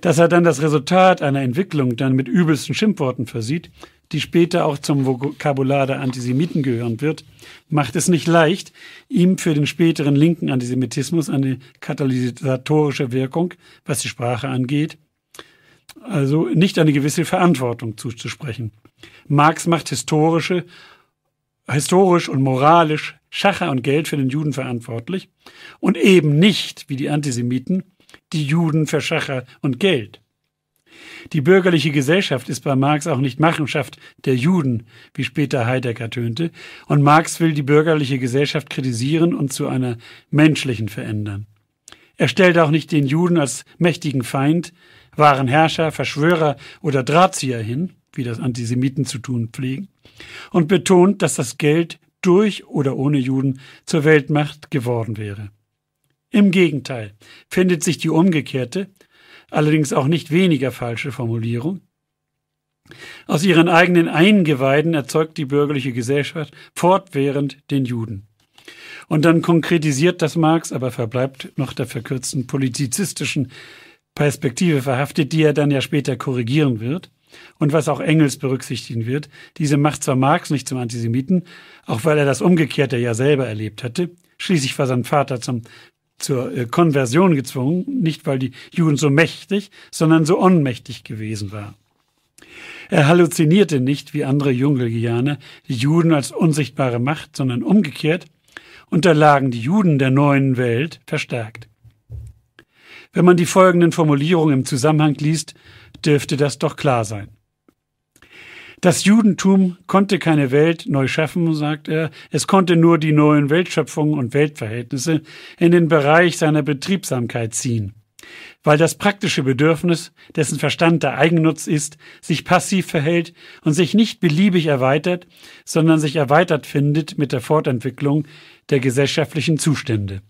Speaker 1: Dass er dann das Resultat einer Entwicklung dann mit übelsten Schimpfworten versieht, die später auch zum Vokabular der Antisemiten gehören wird, macht es nicht leicht, ihm für den späteren linken Antisemitismus eine katalysatorische Wirkung, was die Sprache angeht, also nicht eine gewisse Verantwortung zuzusprechen. Marx macht historische historisch und moralisch Schacher und Geld für den Juden verantwortlich und eben nicht, wie die Antisemiten, die Juden für Schacher und Geld. Die bürgerliche Gesellschaft ist bei Marx auch nicht Machenschaft der Juden, wie später Heidegger tönte, und Marx will die bürgerliche Gesellschaft kritisieren und zu einer menschlichen verändern. Er stellt auch nicht den Juden als mächtigen Feind, wahren Herrscher, Verschwörer oder Drahtzieher hin, wie das Antisemiten zu tun pflegen, und betont, dass das Geld durch oder ohne Juden zur Weltmacht geworden wäre. Im Gegenteil findet sich die umgekehrte, allerdings auch nicht weniger falsche Formulierung. Aus ihren eigenen Eingeweiden erzeugt die bürgerliche Gesellschaft fortwährend den Juden. Und dann konkretisiert das Marx, aber verbleibt noch der verkürzten politizistischen Perspektive verhaftet, die er dann ja später korrigieren wird und was auch Engels berücksichtigen wird. Diese macht zwar Marx nicht zum Antisemiten, auch weil er das Umgekehrte ja selber erlebt hatte. Schließlich war sein Vater zum, zur äh, Konversion gezwungen, nicht weil die Juden so mächtig, sondern so ohnmächtig gewesen war. Er halluzinierte nicht wie andere Jungelgianer die Juden als unsichtbare Macht, sondern umgekehrt unterlagen die Juden der neuen Welt verstärkt. Wenn man die folgenden Formulierungen im Zusammenhang liest, dürfte das doch klar sein. Das Judentum konnte keine Welt neu schaffen, sagt er, es konnte nur die neuen Weltschöpfungen und Weltverhältnisse in den Bereich seiner Betriebsamkeit ziehen, weil das praktische Bedürfnis, dessen Verstand der Eigennutz ist, sich passiv verhält und sich nicht beliebig erweitert, sondern sich erweitert findet mit der Fortentwicklung der gesellschaftlichen Zustände.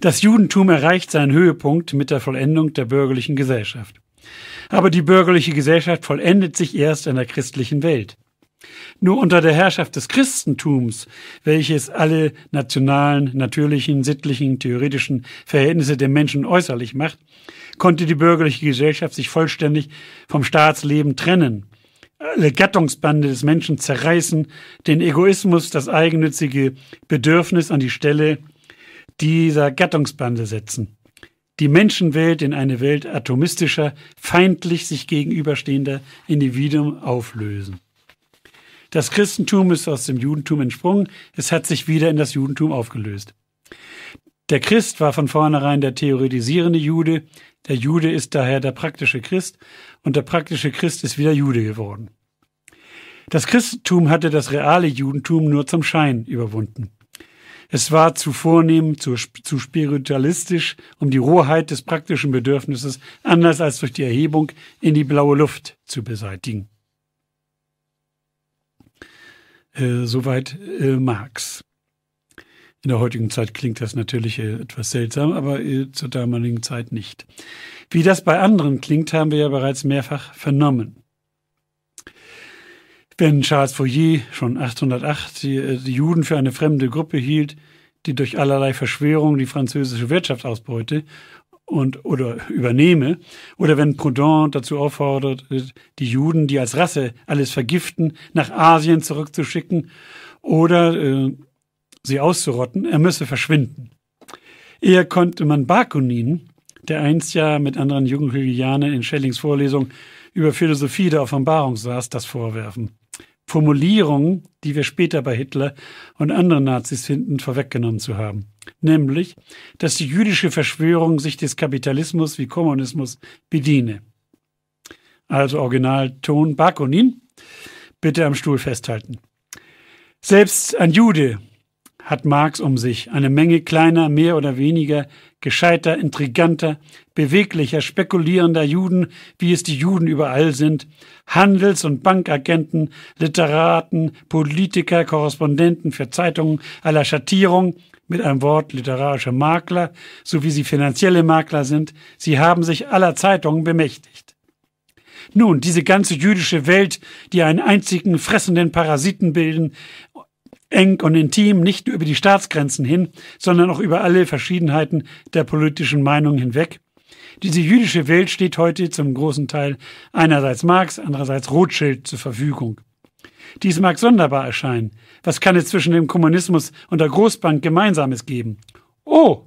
Speaker 1: Das Judentum erreicht seinen Höhepunkt mit der Vollendung der bürgerlichen Gesellschaft. Aber die bürgerliche Gesellschaft vollendet sich erst in der christlichen Welt. Nur unter der Herrschaft des Christentums, welches alle nationalen, natürlichen, sittlichen, theoretischen Verhältnisse der Menschen äußerlich macht, konnte die bürgerliche Gesellschaft sich vollständig vom Staatsleben trennen, alle Gattungsbande des Menschen zerreißen, den Egoismus, das eigennützige Bedürfnis an die Stelle dieser Gattungsbande setzen. Die Menschenwelt in eine Welt atomistischer, feindlich sich gegenüberstehender Individuen auflösen. Das Christentum ist aus dem Judentum entsprungen, es hat sich wieder in das Judentum aufgelöst. Der Christ war von vornherein der theoretisierende Jude, der Jude ist daher der praktische Christ und der praktische Christ ist wieder Jude geworden. Das Christentum hatte das reale Judentum nur zum Schein überwunden. Es war zu vornehm, zu, zu spiritualistisch, um die Rohheit des praktischen Bedürfnisses anders als durch die Erhebung in die blaue Luft zu beseitigen. Äh, soweit äh, Marx. In der heutigen Zeit klingt das natürlich äh, etwas seltsam, aber äh, zur damaligen Zeit nicht. Wie das bei anderen klingt, haben wir ja bereits mehrfach vernommen. Wenn Charles Fourier schon 808 äh, die, Juden für eine fremde Gruppe hielt, die durch allerlei Verschwörungen die französische Wirtschaft ausbeute und oder übernehme, oder wenn Proudhon dazu auffordert, äh, die Juden, die als Rasse alles vergiften, nach Asien zurückzuschicken oder äh, sie auszurotten, er müsse verschwinden. Eher konnte man Bakunin, der einst ja mit anderen jungen Hegelianern in Schellings Vorlesung über Philosophie der Offenbarung saß, das vorwerfen. Formulierung, die wir später bei Hitler und anderen Nazis finden, vorweggenommen zu haben. Nämlich, dass die jüdische Verschwörung sich des Kapitalismus wie Kommunismus bediene. Also Originalton Bakunin. Bitte am Stuhl festhalten. Selbst ein Jude hat Marx um sich, eine Menge kleiner, mehr oder weniger gescheiter, intriganter, beweglicher, spekulierender Juden, wie es die Juden überall sind, Handels- und Bankagenten, Literaten, Politiker, Korrespondenten für Zeitungen aller Schattierung, mit einem Wort literarische Makler, so wie sie finanzielle Makler sind, sie haben sich aller Zeitungen bemächtigt. Nun, diese ganze jüdische Welt, die einen einzigen fressenden Parasiten bilden eng und intim, nicht nur über die Staatsgrenzen hin, sondern auch über alle Verschiedenheiten der politischen Meinung hinweg. Diese jüdische Welt steht heute zum großen Teil einerseits Marx, andererseits Rothschild zur Verfügung. Dies mag sonderbar erscheinen. Was kann es zwischen dem Kommunismus und der Großbank Gemeinsames geben? Oh,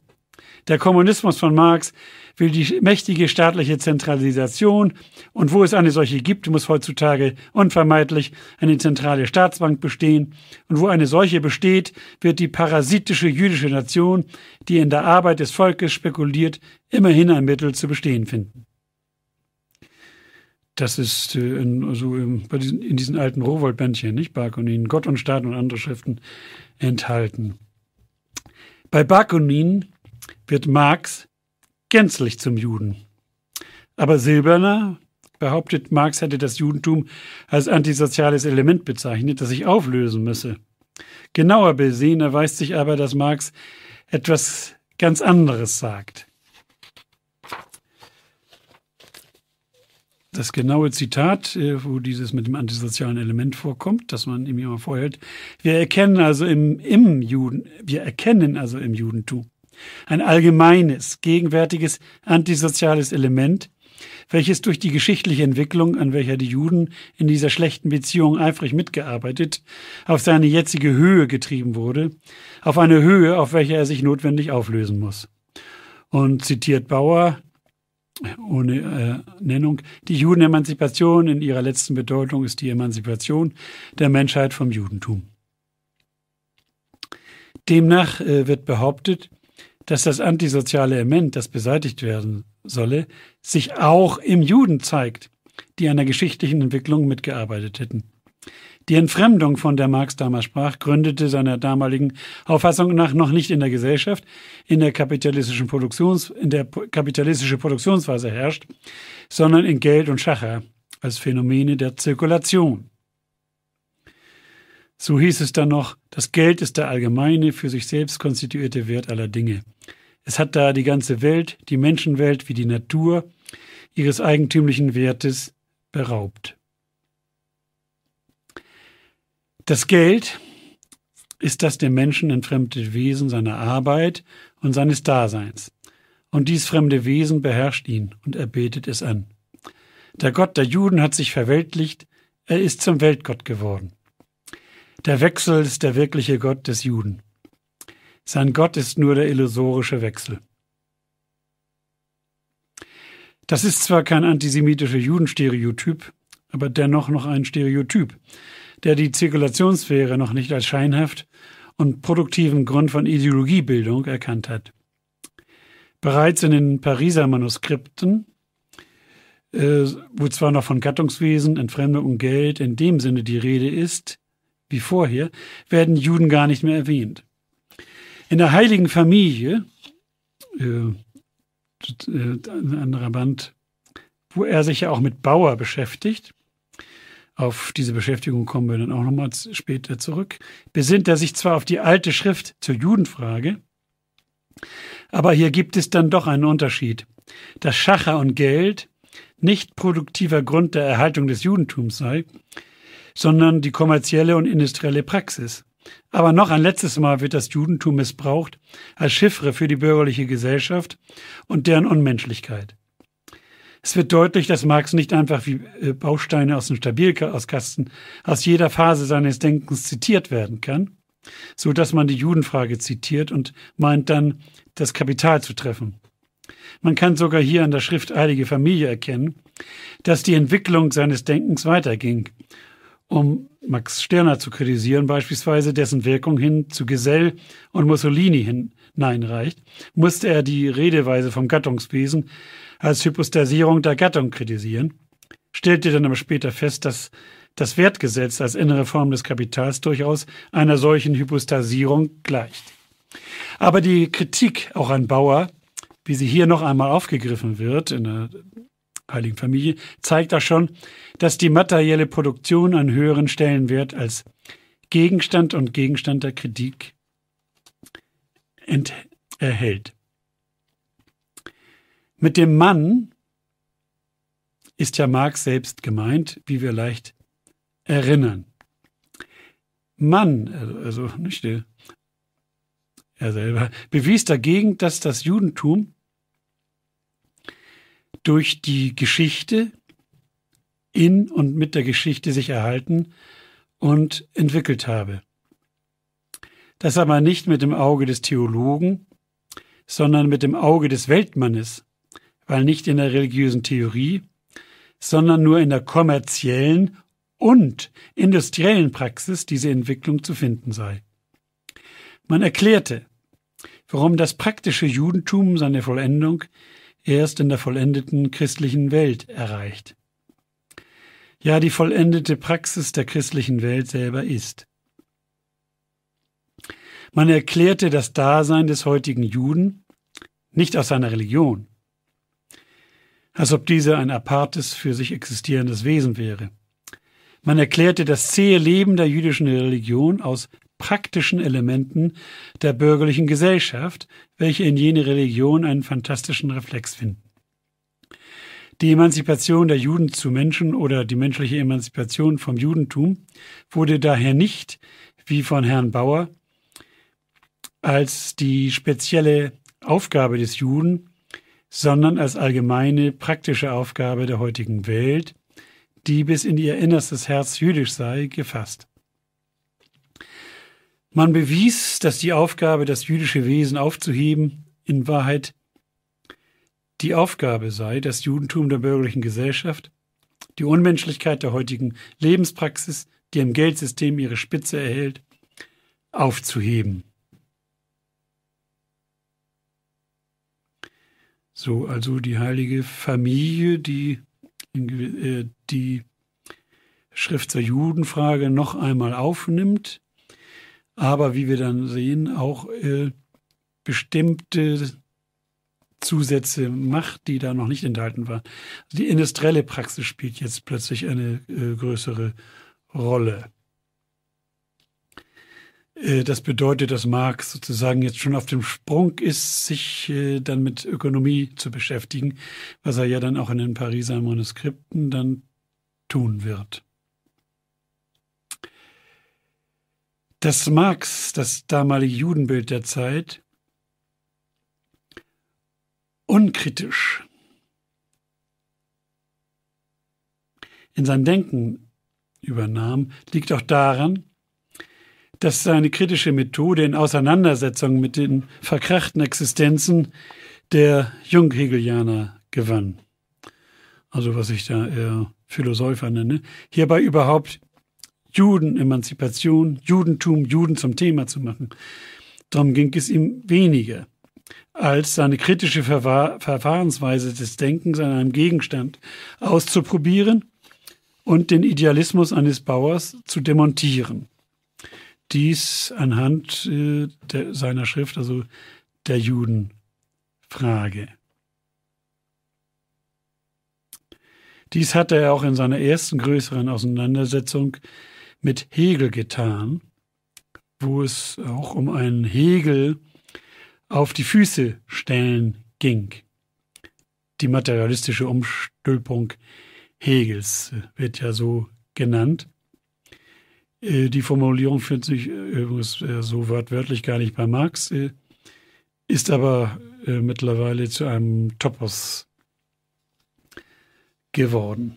Speaker 1: der Kommunismus von Marx will die mächtige staatliche Zentralisation. Und wo es eine solche gibt, muss heutzutage unvermeidlich eine zentrale Staatsbank bestehen. Und wo eine solche besteht, wird die parasitische jüdische Nation, die in der Arbeit des Volkes spekuliert, immerhin ein Mittel zu bestehen finden. Das ist äh, in, so in diesen alten Rowold-Bändchen, nicht Bakunin, Gott und Staat und andere Schriften enthalten. Bei Bakunin wird Marx gänzlich zum Juden. Aber Silberner behauptet, Marx hätte das Judentum als antisoziales Element bezeichnet, das sich auflösen müsse. Genauer besehen erweist sich aber, dass Marx etwas ganz anderes sagt. Das genaue Zitat, äh, wo dieses mit dem antisozialen Element vorkommt, das man ihm immer vorhält. Wir erkennen also im, im Juden, wir erkennen also im Judentum ein allgemeines, gegenwärtiges antisoziales Element, welches durch die geschichtliche Entwicklung, an welcher die Juden in dieser schlechten Beziehung eifrig mitgearbeitet, auf seine jetzige Höhe getrieben wurde, auf eine Höhe, auf welcher er sich notwendig auflösen muss. Und zitiert Bauer, ohne äh, Nennung, die Judenemanzipation in ihrer letzten Bedeutung ist die Emanzipation der Menschheit vom Judentum. Demnach äh, wird behauptet, dass das antisoziale Element, das beseitigt werden solle, sich auch im Juden zeigt, die an der geschichtlichen Entwicklung mitgearbeitet hätten. Die Entfremdung, von der Marx damals sprach, gründete seiner damaligen Auffassung nach noch nicht in der Gesellschaft, in der kapitalistischen Produktions, in der kapitalistische Produktionsweise herrscht, sondern in Geld und Schacher als Phänomene der Zirkulation. So hieß es dann noch, das Geld ist der allgemeine, für sich selbst konstituierte Wert aller Dinge. Es hat da die ganze Welt, die Menschenwelt wie die Natur, ihres eigentümlichen Wertes beraubt. Das Geld ist das dem Menschen entfremdete Wesen seiner Arbeit und seines Daseins. Und dies fremde Wesen beherrscht ihn und er betet es an. Der Gott der Juden hat sich verweltlicht, er ist zum Weltgott geworden. Der Wechsel ist der wirkliche Gott des Juden. Sein Gott ist nur der illusorische Wechsel. Das ist zwar kein antisemitischer Judenstereotyp, aber dennoch noch ein Stereotyp, der die Zirkulationssphäre noch nicht als scheinhaft und produktiven Grund von Ideologiebildung erkannt hat. Bereits in den Pariser Manuskripten, äh, wo zwar noch von Gattungswesen, Entfremdung und Geld in dem Sinne die Rede ist, wie vorher, werden Juden gar nicht mehr erwähnt. In der heiligen Familie, äh, äh ein anderer Band, wo er sich ja auch mit Bauer beschäftigt, auf diese Beschäftigung kommen wir dann auch nochmal später zurück, besinnt er sich zwar auf die alte Schrift zur Judenfrage, aber hier gibt es dann doch einen Unterschied. Dass Schacher und Geld nicht produktiver Grund der Erhaltung des Judentums sei, sondern die kommerzielle und industrielle Praxis. Aber noch ein letztes Mal wird das Judentum missbraucht als Chiffre für die bürgerliche Gesellschaft und deren Unmenschlichkeit. Es wird deutlich, dass Marx nicht einfach wie äh, Bausteine aus dem Stabilkasten aus jeder Phase seines Denkens zitiert werden kann, so dass man die Judenfrage zitiert und meint dann, das Kapital zu treffen. Man kann sogar hier an der Schrift Eilige Familie erkennen, dass die Entwicklung seines Denkens weiterging um Max Stirner zu kritisieren, beispielsweise dessen Wirkung hin zu Gesell und Mussolini hineinreicht, musste er die Redeweise vom Gattungswesen als Hypostasierung der Gattung kritisieren, stellte dann aber später fest, dass das Wertgesetz als innere Form des Kapitals durchaus einer solchen Hypostasierung gleicht. Aber die Kritik auch an Bauer, wie sie hier noch einmal aufgegriffen wird in der Heiligen Familie, zeigt auch schon, dass die materielle Produktion einen höheren Stellenwert als Gegenstand und Gegenstand der Kritik erhält. Mit dem Mann ist ja Marx selbst gemeint, wie wir leicht erinnern. Mann, also nicht der, er selber, bewies dagegen, dass das Judentum durch die Geschichte in und mit der Geschichte sich erhalten und entwickelt habe. Das aber nicht mit dem Auge des Theologen, sondern mit dem Auge des Weltmannes, weil nicht in der religiösen Theorie, sondern nur in der kommerziellen und industriellen Praxis diese Entwicklung zu finden sei. Man erklärte, warum das praktische Judentum seine Vollendung erst in der vollendeten christlichen Welt erreicht. Ja, die vollendete Praxis der christlichen Welt selber ist. Man erklärte das Dasein des heutigen Juden nicht aus seiner Religion, als ob diese ein apartes, für sich existierendes Wesen wäre. Man erklärte das zähe Leben der jüdischen Religion aus praktischen Elementen der bürgerlichen Gesellschaft, welche in jene Religion einen fantastischen Reflex finden. Die Emanzipation der Juden zu Menschen oder die menschliche Emanzipation vom Judentum wurde daher nicht, wie von Herrn Bauer, als die spezielle Aufgabe des Juden, sondern als allgemeine praktische Aufgabe der heutigen Welt, die bis in ihr innerstes Herz jüdisch sei, gefasst. Man bewies, dass die Aufgabe, das jüdische Wesen aufzuheben, in Wahrheit die Aufgabe sei, das Judentum der bürgerlichen Gesellschaft, die Unmenschlichkeit der heutigen Lebenspraxis, die im Geldsystem ihre Spitze erhält, aufzuheben. So, also die heilige Familie, die äh, die Schrift zur Judenfrage noch einmal aufnimmt aber wie wir dann sehen, auch äh, bestimmte Zusätze macht, die da noch nicht enthalten waren. Also die industrielle Praxis spielt jetzt plötzlich eine äh, größere Rolle. Äh, das bedeutet, dass Marx sozusagen jetzt schon auf dem Sprung ist, sich äh, dann mit Ökonomie zu beschäftigen, was er ja dann auch in den Pariser Manuskripten dann tun wird. Das Marx das damalige Judenbild der Zeit unkritisch in sein Denken übernahm, liegt auch daran, dass seine kritische Methode in Auseinandersetzung mit den verkrachten Existenzen der Junghegelianer gewann. Also was ich da eher Philosopher nenne. Hierbei überhaupt Judenemanzipation, Judentum, Juden zum Thema zu machen. Darum ging es ihm weniger als seine kritische Verwahr Verfahrensweise des Denkens an einem Gegenstand auszuprobieren und den Idealismus eines Bauers zu demontieren. Dies anhand äh, der, seiner Schrift, also der Judenfrage. Dies hatte er auch in seiner ersten größeren Auseinandersetzung mit Hegel getan, wo es auch um einen Hegel auf die Füße stellen ging. Die materialistische Umstülpung Hegels wird ja so genannt. Äh, die Formulierung findet sich äh, übrigens äh, so wortwörtlich gar nicht bei Marx, ist aber mittlerweile zu einem Topos geworden.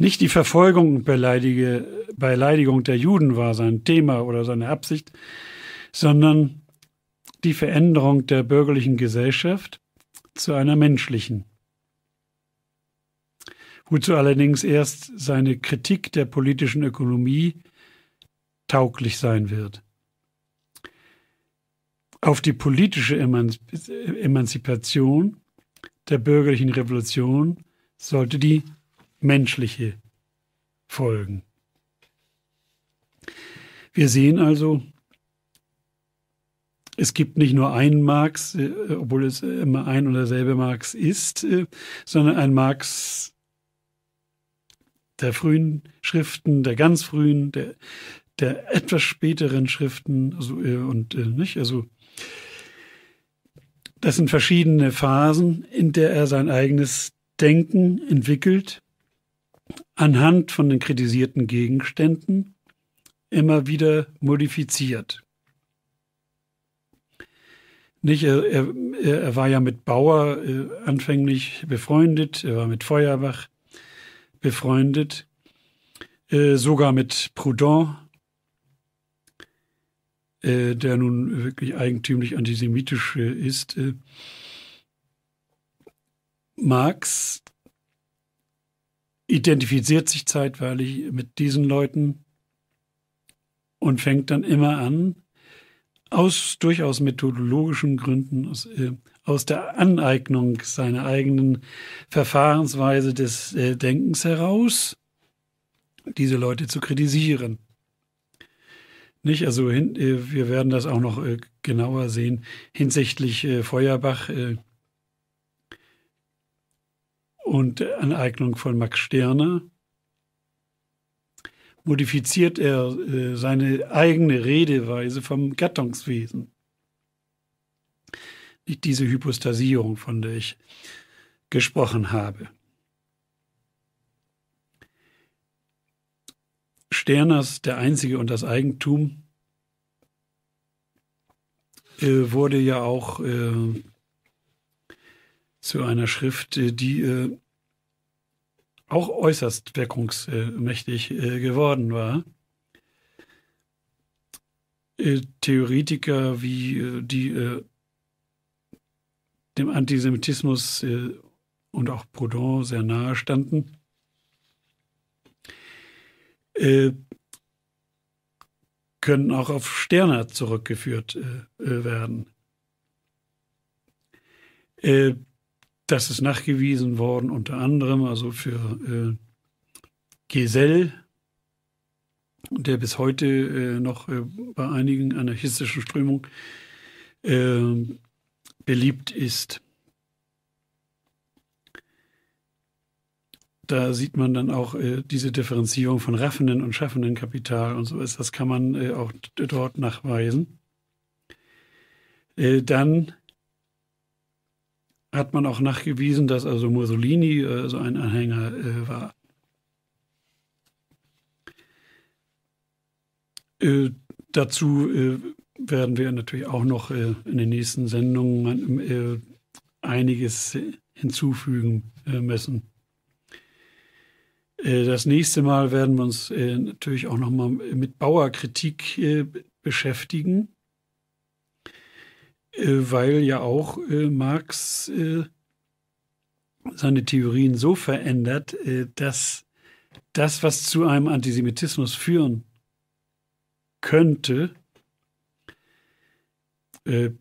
Speaker 1: Nicht die Verfolgung und Beleidigung der Juden war sein Thema oder seine Absicht, sondern die Veränderung der bürgerlichen Gesellschaft zu einer menschlichen. Wozu allerdings erst seine Kritik der politischen Ökonomie tauglich sein wird. Auf die politische Emanzipation der bürgerlichen Revolution sollte die menschliche Folgen. Wir sehen also, es gibt nicht nur einen Marx, äh, obwohl es immer ein und derselbe Marx ist, äh, sondern ein Marx der frühen Schriften, der ganz frühen, der, der etwas späteren Schriften also, äh, und nicht, also das sind verschiedene Phasen, in der er sein eigenes Denken entwickelt anhand von den kritisierten Gegenständen immer wieder modifiziert. Nicht, er, er, war ja mit Bauer äh, anfänglich befreundet, er war mit Feuerbach befreundet, äh, sogar mit Proudhon, äh, der nun wirklich eigentümlich antisemitisch äh, ist. Äh, Marx identifiziert sich zeitweilig mit diesen Leuten und fängt dann immer an, aus durchaus methodologischen Gründen, aus, äh, aus der Aneignung seiner eigenen Verfahrensweise des äh, Denkens heraus, diese Leute zu kritisieren. Nicht, also hin, äh, wir werden das auch noch äh, genauer sehen hinsichtlich äh, Feuerbach. Äh, und Aneignung von Max Stirner, modifiziert er äh, seine eigene Redeweise vom Gattungswesen. Nicht diese Hypostasierung, von der ich gesprochen habe. Sterners Der Einzige und das Eigentum äh, wurde ja auch äh, zu einer Schrift, äh, die äh, auch äußerst wirkungsmächtig äh, geworden war. Theoretiker wie die dem Antisemitismus und auch Proudhon sehr nahe standen, können auch auf Sterner zurückgeführt werden. Das ist nachgewiesen worden, unter anderem also für äh, Gesell, der bis heute äh, noch äh, bei einigen anarchistischen Strömungen äh, beliebt ist. da sieht man dann auch äh, diese Differenzierung von raffenden und schaffenden Kapital und so ist. Das kann man äh, auch dort nachweisen. Äh, dann hat man auch nachgewiesen, dass also Mussolini äh, so ein Anhänger äh, war. Äh, dazu äh, werden wir natürlich auch noch äh, in den nächsten Sendungen äh, einiges hinzufügen müssen. Das nächste Mal werden wir uns natürlich auch noch mal mit Bauerkritik beschäftigen. Äh, weil ja auch äh, Marx äh, seine Theorien so verändert, dass das, was zu einem Antisemitismus führen könnte, äh,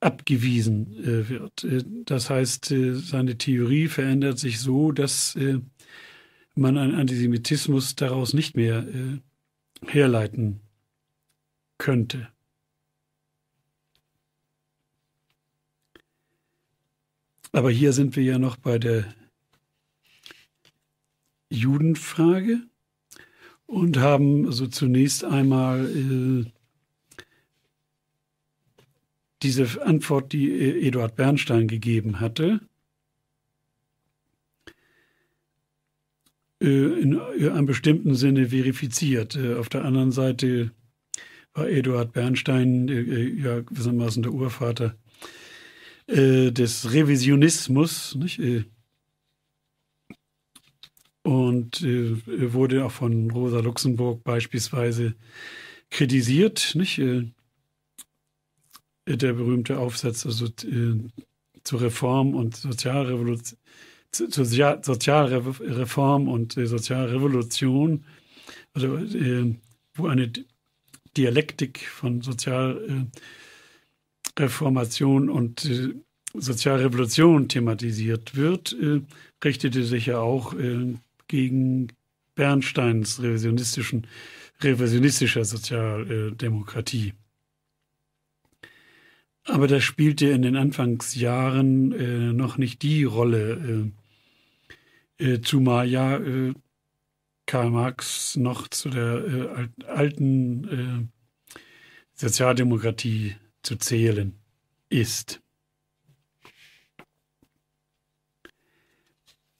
Speaker 1: abgewiesen äh, wird. Das heißt, äh, seine Theorie verändert sich so, dass man einen Antisemitismus daraus nicht mehr herleiten könnte. Aber hier sind wir ja noch bei der Judenfrage und haben so zunächst einmal äh, diese Antwort, die Eduard Bernstein gegeben hatte. Äh, in äh, einem bestimmten Sinne verifiziert. Äh, auf der anderen Seite war Eduard Bernstein ja gewissermaßen der Urvater äh, des Revisionismus. Nicht? Äh. Und äh, wurde auch von Rosa Luxemburg beispielsweise kritisiert. Nicht? Äh, der berühmte Aufsatz also, zur Reform und Sozialrevolution zur Sozialreform und Sozialrevolution, also äh, wo eine Dialektik von Sozial, Reformation und äh, Sozialrevolution thematisiert wird, äh, richtete sich ja auch äh, gegen Bernsteins revisionistischen, revisionistischer Sozialdemokratie. Aber das spielte in den Anfangsjahren äh, noch nicht die Rolle, äh, äh, zumal ja Karl Marx noch zu der alten Sozialdemokratie zu zählen ist.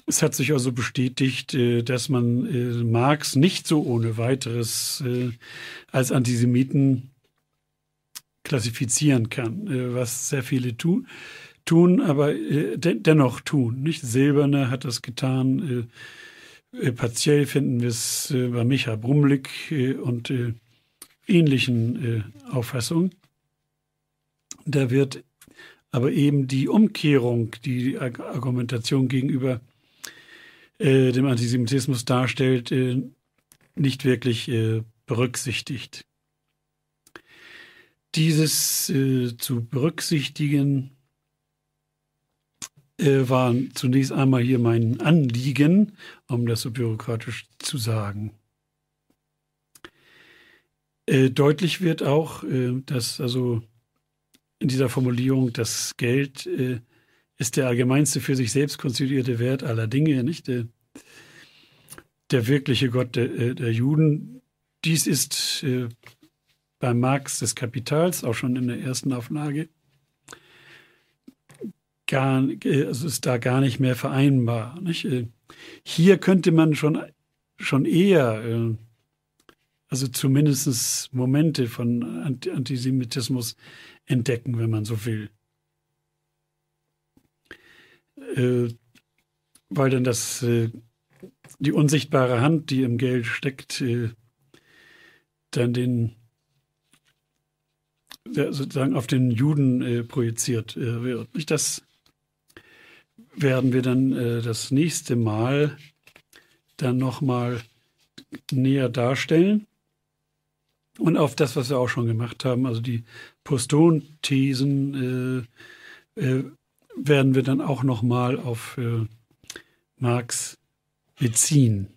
Speaker 1: Es hat sich also bestätigt, äh, dass man äh, Marx nicht so ohne weiteres äh, als Antisemiten klassifizieren kann, was sehr viele tun, tun aber dennoch tun. Nicht Silberne hat das getan. partiell finden wir es bei Micha Brumlik und ähnlichen Auffassungen. Da wird aber eben die Umkehrung, die die Argumentation gegenüber äh, dem Antisemitismus darstellt, äh, nicht wirklich äh, berücksichtigt. Dieses äh, zu berücksichtigen äh, war zunächst einmal hier mein Anliegen, um das so bürokratisch zu sagen. Äh, deutlich wird auch, dass also in dieser Formulierung, das Geld äh, ist der allgemeinste für sich selbst konstituierte Wert aller Dinge, nicht? Der, äh, der wirkliche Gott der, äh, der, Juden. Dies ist äh, bei Marx des Kapitals, auch schon in der ersten Auflage, gar, äh, also ist da gar nicht mehr vereinbar. Nicht? Hier könnte man schon, schon eher, also zumindest Momente von Antisemitismus entdecken, wenn man so will. Äh, weil dann das, äh, die unsichtbare Hand, die im Geld steckt, äh, dann den sozusagen auf den Juden äh, projiziert äh, wird. Nicht das werden wir dann äh, das nächste Mal dann nochmal näher darstellen. Und auf das, was wir auch schon gemacht haben, also die Poston-Thesen äh, äh, werden wir dann auch nochmal auf äh, Marx beziehen.